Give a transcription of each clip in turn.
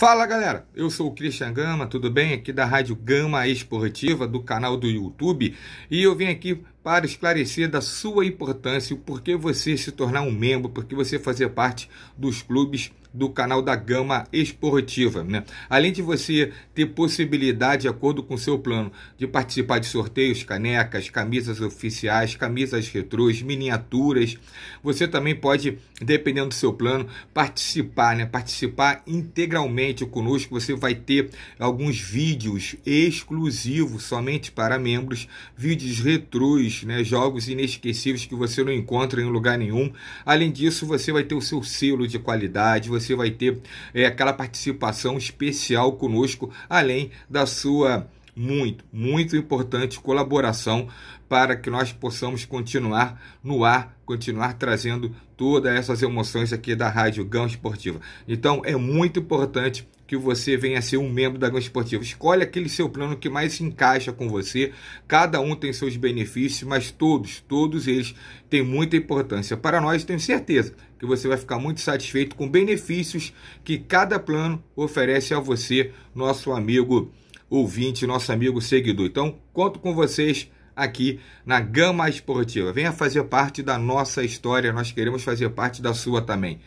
Fala galera, eu sou o Christian Gama, tudo bem? Aqui da Rádio Gama Esportiva, do canal do YouTube, e eu vim aqui para esclarecer da sua importância, o porquê você se tornar um membro, porque você fazer parte dos clubes do canal da Gama Esportiva. Né? Além de você ter possibilidade, de acordo com seu plano, de participar de sorteios, canecas, camisas oficiais, camisas retrôs, miniaturas, você também pode, dependendo do seu plano, participar, né? participar integralmente conosco. Você vai ter alguns vídeos exclusivos somente para membros, vídeos retrôs, né? jogos inesquecíveis que você não encontra em lugar nenhum. Além disso, você vai ter o seu selo de qualidade, você vai ter é, aquela participação especial conosco, além da sua muito, muito importante colaboração para que nós possamos continuar no ar, continuar trazendo todas essas emoções aqui da Rádio Gão Esportiva. Então é muito importante que você venha ser um membro da Gama Esportiva. Escolhe aquele seu plano que mais se encaixa com você. Cada um tem seus benefícios, mas todos, todos eles têm muita importância para nós. Tenho certeza que você vai ficar muito satisfeito com benefícios que cada plano oferece a você, nosso amigo ouvinte, nosso amigo seguidor. Então, conto com vocês aqui na Gama Esportiva. Venha fazer parte da nossa história, nós queremos fazer parte da sua também.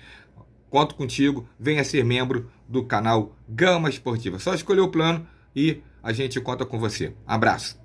Conto contigo, venha ser membro do canal Gama Esportiva. Só escolher o plano e a gente conta com você. Abraço!